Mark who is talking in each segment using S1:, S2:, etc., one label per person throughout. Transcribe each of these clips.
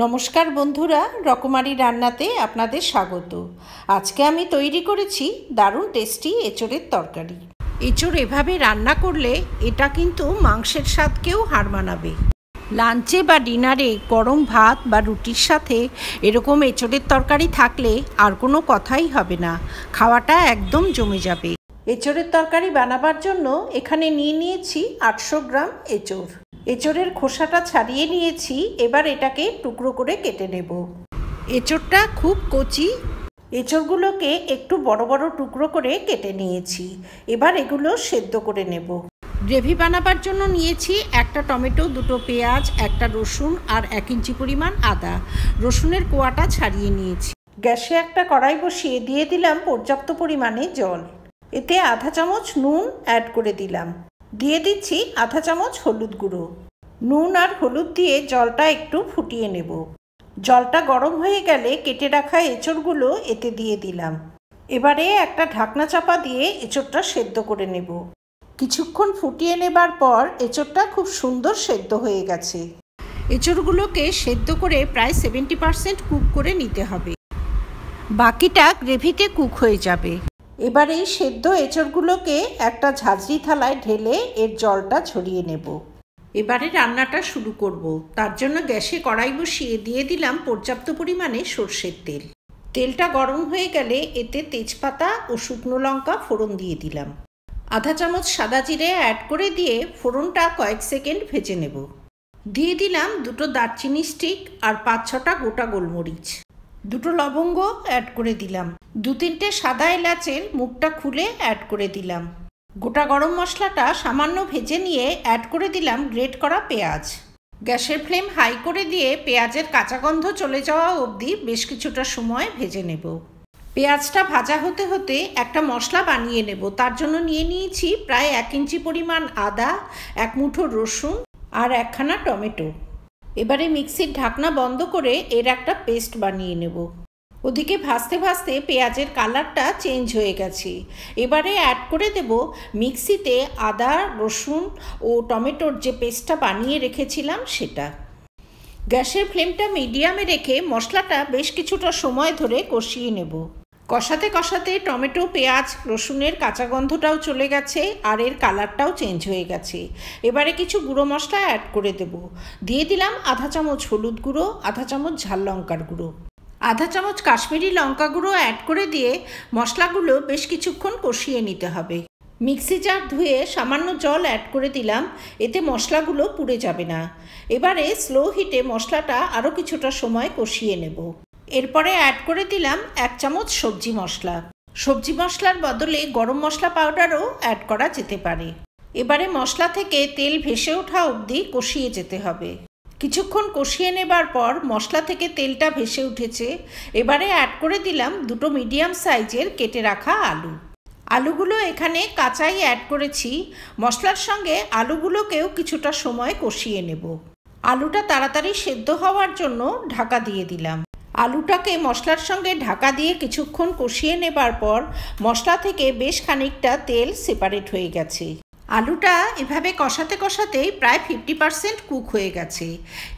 S1: নমস্কার বন্ধুরা রকমারি রান্নাতে আপনাদের স্বাগত আজকে আমি তৈরি করেছি দারুণ টেস্টি এঁচোড়ের তরকারি এঁচোড় এভাবে রান্না করলে এটা কিন্তু মাংসের স্বাদকেও হার মানাবে লাঞ্চে বা ডিনারে গরম ভাত বা রুটির সাথে এরকম এঁচড়ের তরকারি থাকলে আর কোনো কথাই হবে না খাওয়াটা একদম জমে যাবে এঁচোড়ের তরকারি বানাবার জন্য এখানে নিয়ে নিয়েছি আটশো গ্রাম এঁচোড় এঁচড়ের খোসাটা ছাড়িয়ে নিয়েছি এবার এটাকে টুকরো করে কেটে নেব এঁচড়টা খুব কচি এঁচড়গুলোকে একটু বড় বড় টুকরো করে কেটে নিয়েছি এবার এগুলো সেদ্ধ করে নেব গ্রেভি বানাবার জন্য নিয়েছি একটা টমেটো দুটো পেঁয়াজ একটা রসুন আর এক ইঞ্চি পরিমাণ আদা রসুনের কোয়াটা ছাড়িয়ে নিয়েছি গ্যাসে একটা কড়াই বসিয়ে দিয়ে দিলাম পর্যাপ্ত পরিমাণে জল এতে আধা চামচ নুন অ্যাড করে দিলাম দিয়ে দিচ্ছি আধা চামচ হলুদ গুঁড়ো নুন আর হলুদ দিয়ে জলটা একটু ফুটিয়ে নেব জলটা গরম হয়ে গেলে কেটে রাখা এঁচড়গুলো এতে দিয়ে দিলাম এবারে একটা ঢাকনা চাপা দিয়ে এঁচড়টা সেদ্ধ করে নেব কিছুক্ষণ ফুটিয়ে নেবার পর এঁচড়টা খুব সুন্দর সেদ্ধ হয়ে গেছে এঁচড়গুলোকে সেদ্ধ করে প্রায় সেভেন্টি পারসেন্ট কুক করে নিতে হবে বাকিটা গ্রেভিতে কুক হয়ে যাবে এবারে সেদ্ধ এঁচড়গুলোকে একটা ঝাঁঝরি থালায় ঢেলে এর জলটা ছড়িয়ে নেব এবারে রান্নাটা শুরু করব তার জন্য গ্যাসে কড়াই বসিয়ে দিয়ে দিলাম পর্যাপ্ত পরিমাণে সর্ষের তেল তেলটা গরম হয়ে গেলে এতে তেজপাতা ও শুকনো লঙ্কা ফোড়ন দিয়ে দিলাম আধা চামচ সাদা জিরে অ্যাড করে দিয়ে ফোড়নটা কয়েক সেকেন্ড ভেজে নেব দিয়ে দিলাম দুটো দারচিনি স্টিক আর পাঁচ ছটা গোটা গোলমরিচ দুটো লবঙ্গ অ্যাড করে দিলাম দু তিনটে সাদা এলাচের মুখটা খুলে অ্যাড করে দিলাম গোটা গরম মশলাটা সামান্য ভেজে নিয়ে অ্যাড করে দিলাম গ্রেট করা পেঁয়াজ গ্যাসের ফ্লেম হাই করে দিয়ে পেঁয়াজের কাঁচা গন্ধ চলে যাওয়া অবধি বেশ কিছুটা সময় ভেজে নেব পেঁয়াজটা ভাজা হতে হতে একটা মশলা বানিয়ে নেব তার জন্য নিয়ে নিয়েছি প্রায় এক ইঞ্চি পরিমাণ আদা এক মুঠো রসুন আর একখানা টমেটো এবারে মিক্সির ঢাকনা বন্ধ করে এর একটা পেস্ট বানিয়ে নেবো ওদিকে ভাজতে ভাজতে পেঁয়াজের কালারটা চেঞ্জ হয়ে গেছে এবারে অ্যাড করে দেব মিক্সিতে আদা রসুন ও টমেটোর যে পেস্টটা বানিয়ে রেখেছিলাম সেটা গ্যাসের ফ্লেমটা মিডিয়ামে রেখে মশলাটা বেশ কিছুটা সময় ধরে কষিয়ে নেব কষাতে কষাতে টমেটো পেঁয়াজ রসুনের কাঁচা গন্ধটাও চলে গেছে আর এর কালারটাও চেঞ্জ হয়ে গেছে এবারে কিছু গুঁড়ো মশলা অ্যাড করে দেব দিয়ে দিলাম আধা চামচ হলুদ গুঁড়ো আধা চামচ ঝাল লঙ্কার গুঁড়ো আধা চামচ কাশ্মীরি লঙ্কা গুঁড়ো অ্যাড করে দিয়ে মশলাগুলো বেশ কিছুক্ষণ কষিয়ে নিতে হবে মিক্সি জার ধুয়ে সামান্য জল অ্যাড করে দিলাম এতে মশলাগুলো পুড়ে যাবে না এবারে স্লো হিটে মশলাটা আরও কিছুটা সময় কষিয়ে নেব এরপরে অ্যাড করে দিলাম এক চামচ সবজি মশলা সবজি মশলার বদলে গরম মশলা পাউডারও অ্যাড করা যেতে পারে এবারে মশলা থেকে তেল ভেসে ওঠা অবধি কষিয়ে যেতে হবে কিছুক্ষণ কষিয়ে নেবার পর মশলা থেকে তেলটা ভেসে উঠেছে এবারে অ্যাড করে দিলাম দুটো মিডিয়াম সাইজের কেটে রাখা আলু আলুগুলো এখানে কাঁচাই অ্যাড করেছি মশলার সঙ্গে আলুগুলোকেও কিছুটা সময় কষিয়ে নেব আলুটা তাড়াতাড়ি সেদ্ধ হওয়ার জন্য ঢাকা দিয়ে দিলাম আলুটাকে মশলার সঙ্গে ঢাকা দিয়ে কিছুক্ষণ কষিয়ে নেবার পর মশলা থেকে বেশ খানিকটা তেল সেপারেট হয়ে গেছে আলুটা এভাবে কষাতে কষাতেই প্রায় ফিফটি পারসেন্ট কুক হয়ে গেছে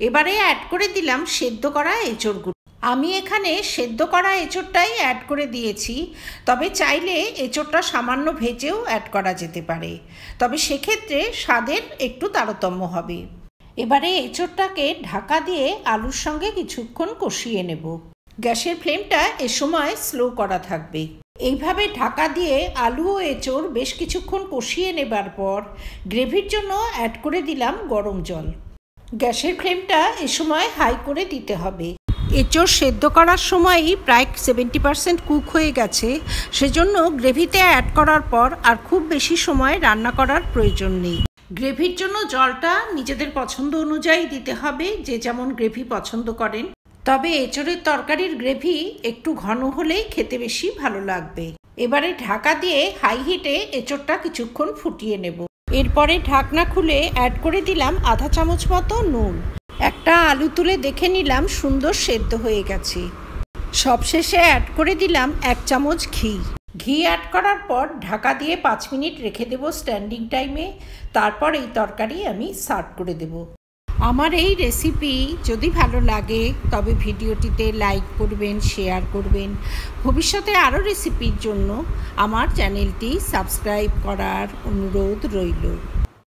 S1: এবারে অ্যাড করে দিলাম সেদ্ধ করা এঁচড়গুলো আমি এখানে সেদ্ধ করা এঁচড়টাই অ্যাড করে দিয়েছি তবে চাইলে এঁচড়টা সামান্য ভেজেও অ্যাড করা যেতে পারে তবে সেক্ষেত্রে স্বাদের একটু তারতম্য হবে এবারে এঁচড়টাকে ঢাকা দিয়ে আলুর সঙ্গে কিছুক্ষণ কষিয়ে নেব গ্যাসের ফ্লেমটা এ সময় স্লো করা থাকবে এইভাবে ঢাকা দিয়ে আলু ও এঁচোড় বেশ কিছুক্ষণ কষিয়ে নেবার পর গ্রেভির জন্য অ্যাড করে দিলাম গরম জল গ্যাসের ফ্লেমটা এ সময় হাই করে দিতে হবে এঁচোড় সেদ্ধ করার সময়ই প্রায় সেভেন্টি পারসেন্ট কুক হয়ে গেছে সেজন্য গ্রেভিতে অ্যাড করার পর আর খুব বেশি সময় রান্না করার প্রয়োজন নেই গ্রেভির জন্য জলটা নিজেদের পছন্দ অনুযায়ী দিতে হবে যে যেমন গ্রেভি পছন্দ করেন তবে এঁচড়ের তরকারির গ্রেভি একটু ঘন হলেই খেতে বেশি ভালো লাগবে এবারে ঢাকা দিয়ে হাই হিটে এঁচড়টা কিছুক্ষণ ফুটিয়ে নেব এরপরে ঢাকনা খুলে অ্যাড করে দিলাম আধা চামচ মতো নুন একটা আলু তুলে দেখে নিলাম সুন্দর সেদ্ধ হয়ে গেছে সবশেষে অ্যাড করে দিলাম এক চামচ ঘি ঘি অ্যাড করার পর ঢাকা দিয়ে পাঁচ মিনিট রেখে দেব স্ট্যান্ডিং টাইমে তারপর এই তরকারি আমি সার্ভ করে দেব আমার এই রেসিপি যদি ভালো লাগে তবে ভিডিওটিতে লাইক করবেন শেয়ার করবেন ভবিষ্যতে আরও রেসিপির জন্য আমার চ্যানেলটি সাবস্ক্রাইব করার অনুরোধ রইল